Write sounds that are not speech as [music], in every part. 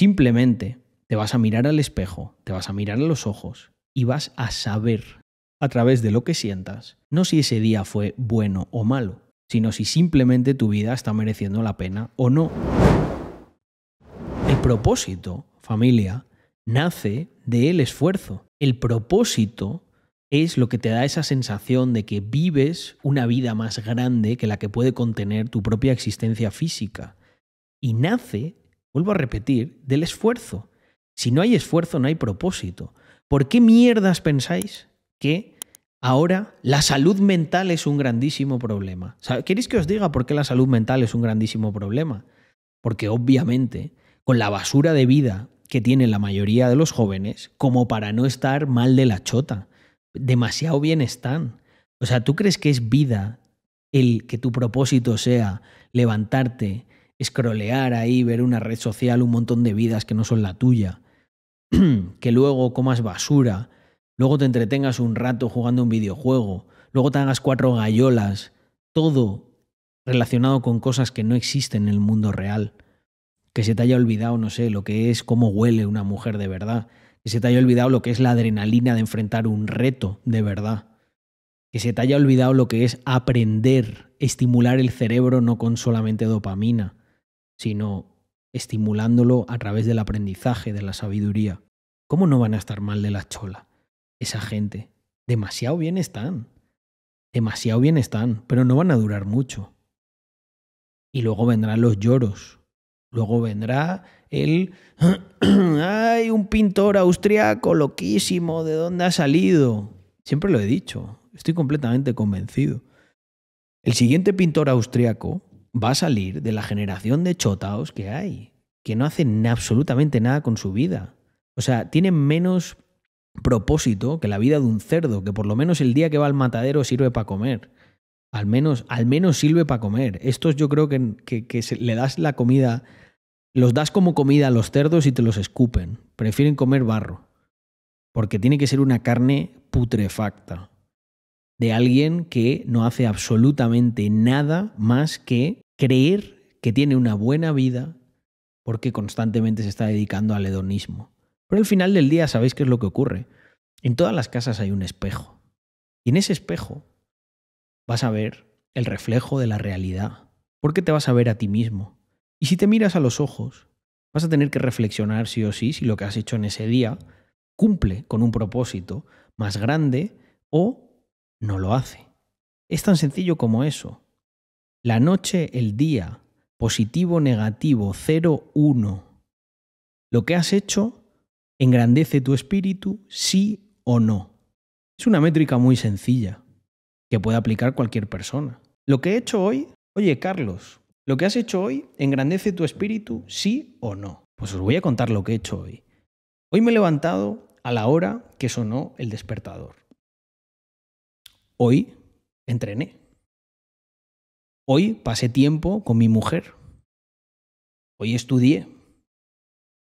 Simplemente te vas a mirar al espejo, te vas a mirar a los ojos y vas a saber a través de lo que sientas, no si ese día fue bueno o malo, sino si simplemente tu vida está mereciendo la pena o no. El propósito, familia, nace del esfuerzo. El propósito es lo que te da esa sensación de que vives una vida más grande que la que puede contener tu propia existencia física. Y nace vuelvo a repetir, del esfuerzo. Si no hay esfuerzo, no hay propósito. ¿Por qué mierdas pensáis que ahora la salud mental es un grandísimo problema? ¿Queréis que os diga por qué la salud mental es un grandísimo problema? Porque obviamente, con la basura de vida que tienen la mayoría de los jóvenes, como para no estar mal de la chota, demasiado bien están. O sea, ¿tú crees que es vida el que tu propósito sea levantarte, escrolear ahí, ver una red social, un montón de vidas que no son la tuya, [clears throat] que luego comas basura, luego te entretengas un rato jugando un videojuego, luego te hagas cuatro gallolas, todo relacionado con cosas que no existen en el mundo real, que se te haya olvidado, no sé, lo que es cómo huele una mujer de verdad, que se te haya olvidado lo que es la adrenalina de enfrentar un reto de verdad, que se te haya olvidado lo que es aprender, estimular el cerebro no con solamente dopamina, sino estimulándolo a través del aprendizaje, de la sabiduría. ¿Cómo no van a estar mal de la chola? Esa gente. Demasiado bien están. Demasiado bien están, pero no van a durar mucho. Y luego vendrán los lloros. Luego vendrá el... [clears throat] ¡Ay, un pintor austriaco loquísimo! ¿De dónde ha salido? Siempre lo he dicho. Estoy completamente convencido. El siguiente pintor austriaco va a salir de la generación de chotaos que hay, que no hacen absolutamente nada con su vida. O sea, tienen menos propósito que la vida de un cerdo, que por lo menos el día que va al matadero sirve para comer. Al menos, al menos sirve para comer. Estos yo creo que, que, le das la comida, los das como comida a los cerdos y te los escupen. Prefieren comer barro. Porque tiene que ser una carne putrefacta de alguien que no hace absolutamente nada más que creer que tiene una buena vida porque constantemente se está dedicando al hedonismo. Pero al final del día, ¿sabéis qué es lo que ocurre? En todas las casas hay un espejo. Y en ese espejo vas a ver el reflejo de la realidad, porque te vas a ver a ti mismo. Y si te miras a los ojos, vas a tener que reflexionar sí o sí si lo que has hecho en ese día cumple con un propósito más grande o no lo hace. Es tan sencillo como eso. La noche, el día, positivo, negativo, 0, 1. Lo que has hecho engrandece tu espíritu, sí o no. Es una métrica muy sencilla que puede aplicar cualquier persona. Lo que he hecho hoy, oye Carlos, lo que has hecho hoy engrandece tu espíritu, sí o no. Pues os voy a contar lo que he hecho hoy. Hoy me he levantado a la hora que sonó el despertador. Hoy entrené. Hoy pasé tiempo con mi mujer. Hoy estudié.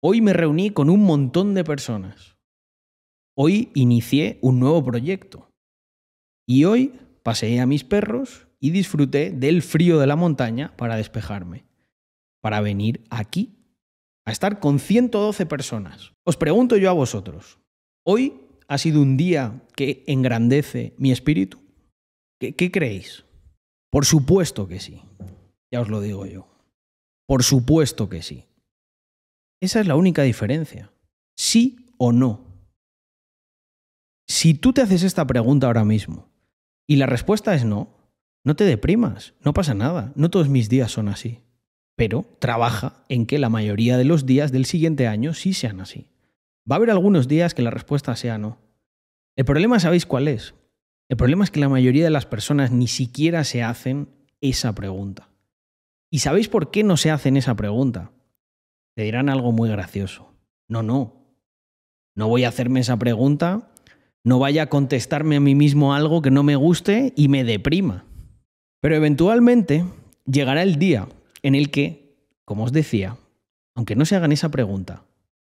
Hoy me reuní con un montón de personas. Hoy inicié un nuevo proyecto. Y hoy paseé a mis perros y disfruté del frío de la montaña para despejarme, para venir aquí, a estar con 112 personas. Os pregunto yo a vosotros, ¿hoy ha sido un día que engrandece mi espíritu? ¿Qué, creéis? Por supuesto que sí. Ya os lo digo yo. Por supuesto que sí. Esa es la única diferencia. Sí o no. Si tú te haces esta pregunta ahora mismo y la respuesta es no, no te deprimas, no pasa nada, no todos mis días son así. Pero trabaja en que la mayoría de los días del siguiente año sí sean así. Va a haber algunos días que la respuesta sea no. El problema, ¿sabéis cuál es? El problema es que la mayoría de las personas ni siquiera se hacen esa pregunta. ¿Y sabéis por qué no se hacen esa pregunta? Te dirán algo muy gracioso. No, no. No voy a hacerme esa pregunta. No vaya a contestarme a mí mismo algo que no me guste y me deprima. Pero eventualmente llegará el día en el que, como os decía, aunque no se hagan esa pregunta,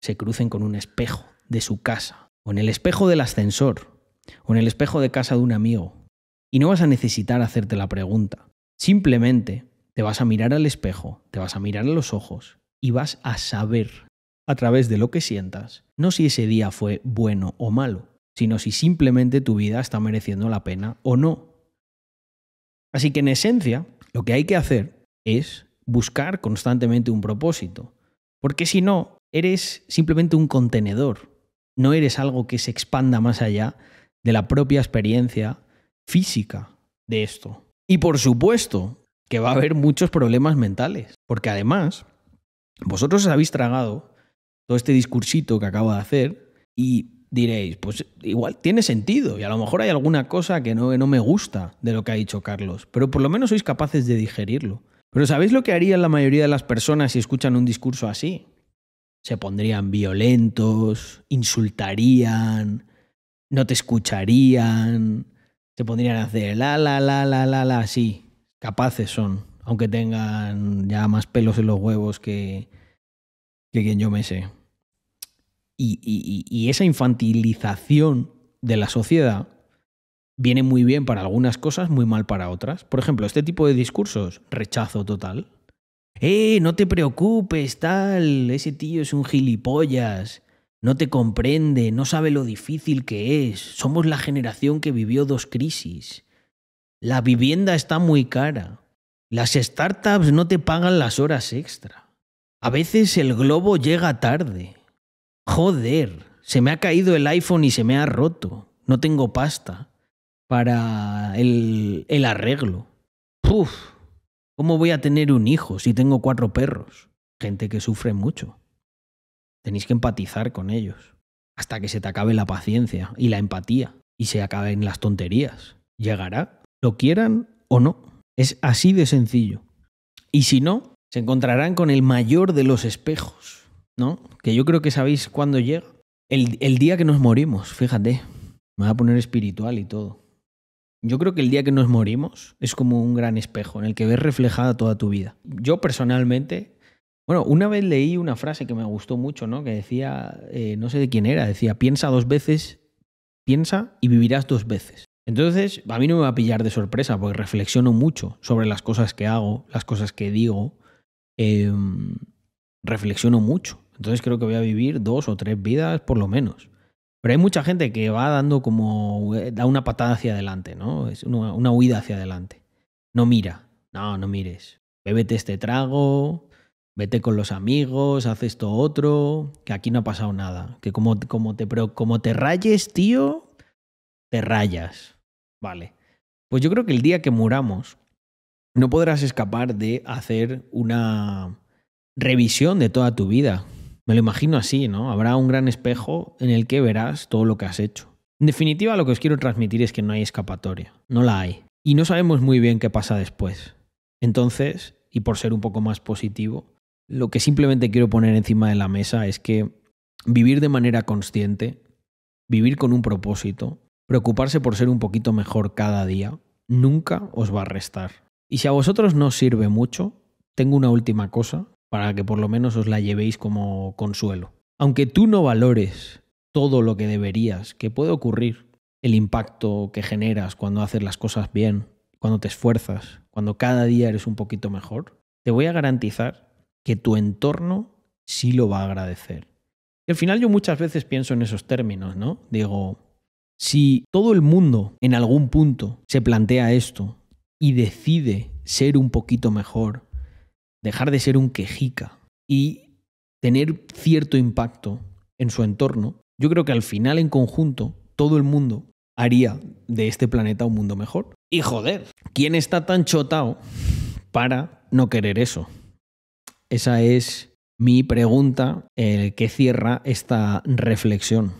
se crucen con un espejo de su casa, o en el espejo del ascensor, o en el espejo de casa de un amigo. Y no vas a necesitar hacerte la pregunta. Simplemente te vas a mirar al espejo, te vas a mirar a los ojos y vas a saber a través de lo que sientas, no si ese día fue bueno o malo, sino si simplemente tu vida está mereciendo la pena o no. Así que en esencia, lo que hay que hacer es buscar constantemente un propósito, porque si no, eres simplemente un contenedor, no eres algo que se expanda más allá de la propia experiencia física de esto. Y por supuesto que va a haber muchos problemas mentales, porque además vosotros os habéis tragado todo este discursito que acabo de hacer y diréis, pues igual tiene sentido y a lo mejor hay alguna cosa que no, me gusta de lo que ha dicho Carlos, pero por lo menos sois capaces de digerirlo. Pero ¿sabéis lo que harían la mayoría de las personas si escuchan un discurso así? se pondrían violentos, insultarían, no te escucharían, se pondrían a hacer la, la, la, la, la, la, sí, capaces son, aunque tengan ya más pelos en los huevos que, que quien yo me sé. y esa infantilización de la sociedad viene muy bien para algunas cosas, muy mal para otras. Por ejemplo, este tipo de discursos, rechazo total. ¡Eh, no te preocupes, tal! Ese tío es un gilipollas. No te comprende, no sabe lo difícil que es. Somos la generación que vivió dos crisis. La vivienda está muy cara. Las startups no te pagan las horas extra. A veces el globo llega tarde. Joder, se me ha caído el iPhone y se me ha roto. No tengo pasta para el, el arreglo. Puf. ¿Cómo voy a tener un hijo si tengo cuatro perros? Gente que sufre mucho. Tenéis que empatizar con ellos. Hasta que se te acabe la paciencia y la empatía y se acaben las tonterías. Llegará, lo quieran o no. Es así de sencillo. Y si no, se encontrarán con el mayor de los espejos, ¿no? Que yo creo que sabéis cuándo llega. El, el día que nos morimos, fíjate. Me va a poner espiritual y todo. Yo creo que el día que nos morimos es como un gran espejo en el que ves reflejada toda tu vida. Yo personalmente, bueno, una vez leí una frase que me gustó mucho, ¿no? Que decía, eh, no sé de quién era, decía, piensa dos veces, piensa y vivirás dos veces. Entonces, a mí no me va a pillar de sorpresa porque reflexiono mucho sobre las cosas que hago, las cosas que digo. Em, reflexiono mucho. Entonces creo que voy a vivir dos o tres vidas por lo menos. Pero hay mucha gente que va dando como. Eh, da una patada hacia adelante, ¿no? Es una, huida hacia adelante. No mira. No, no mires. Bébete este trago. Vete con los amigos, haz esto otro, que aquí no ha pasado nada. Que como, como, te, como te rayes, tío, te rayas. Vale. Pues yo creo que el día que muramos, no podrás escapar de hacer una revisión de toda tu vida. Me lo imagino así, ¿no? Habrá un gran espejo en el que verás todo lo que has hecho. En definitiva, lo que os quiero transmitir es que no hay escapatoria, no la hay. Y no sabemos muy bien qué pasa después. Entonces, y por ser un poco más positivo, lo que simplemente quiero poner encima de la mesa es que vivir de manera consciente, vivir con un propósito, preocuparse por ser un poquito mejor cada día, nunca os va a restar. Y si a vosotros no sirve mucho, tengo una última cosa para que por lo menos os la llevéis como consuelo. Aunque tú no valores todo lo que deberías, que puede ocurrir, el impacto que generas cuando haces las cosas bien, cuando te esfuerzas, cuando cada día eres un poquito mejor, te voy a garantizar que tu entorno sí lo va a agradecer. al final yo muchas veces pienso en esos términos, ¿no? Digo, si todo el mundo en algún punto se plantea esto y decide ser un poquito mejor dejar de ser un quejica y tener cierto impacto en su entorno, yo creo que al final en conjunto todo el mundo haría de este planeta un mundo mejor. Y joder, ¿quién está tan chotao para no querer eso? Esa es mi pregunta, el que cierra esta reflexión.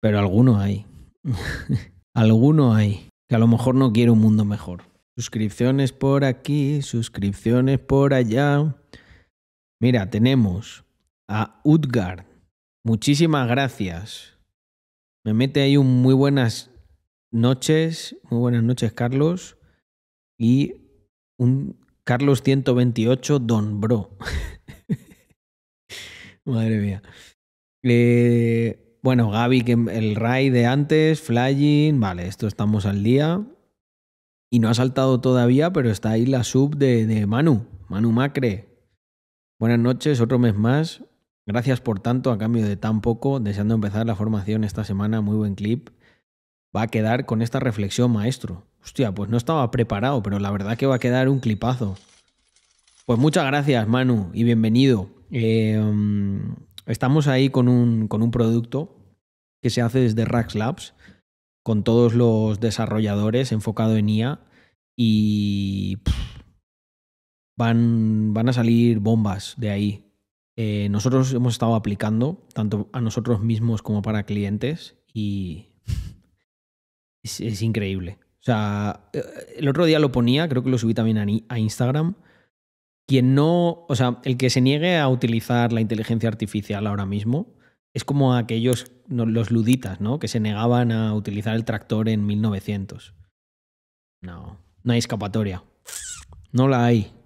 Pero alguno hay. [laughs] alguno hay que a lo mejor no quiere un mundo mejor. Suscripciones por aquí, suscripciones por allá. Mira, tenemos a Utgard. Muchísimas gracias. Me mete ahí un muy buenas noches. Muy buenas noches, Carlos. Y un Carlos 128 Don Bro. [laughs] Madre mía. Eh, bueno, Gaby, el Ray de antes, Flying. Vale, esto estamos al día y no ha saltado todavía, pero está ahí la sub de, de Manu, Manu Macre. Buenas noches, otro mes más. Gracias por tanto, a cambio de tan poco, deseando empezar la formación esta semana, muy buen clip. Va a quedar con esta reflexión, maestro. Hostia, pues no estaba preparado, pero la verdad que va a quedar un clipazo. Pues muchas gracias, Manu, y bienvenido. Em, estamos ahí con un, con un producto que se hace desde Rax Labs con todos los desarrolladores enfocado en IA y van, van a salir bombas de ahí. Eh, nosotros hemos estado aplicando tanto a nosotros mismos como para clientes y es, increíble. O sea, eh, el otro día lo ponía, creo que lo subí también a, a Instagram. Quien no, o sea, el que se niegue a utilizar la inteligencia artificial ahora mismo, es como aquellos, los luditas, ¿no? Que se negaban a utilizar el tractor en 1900. No, no hay escapatoria. No la hay.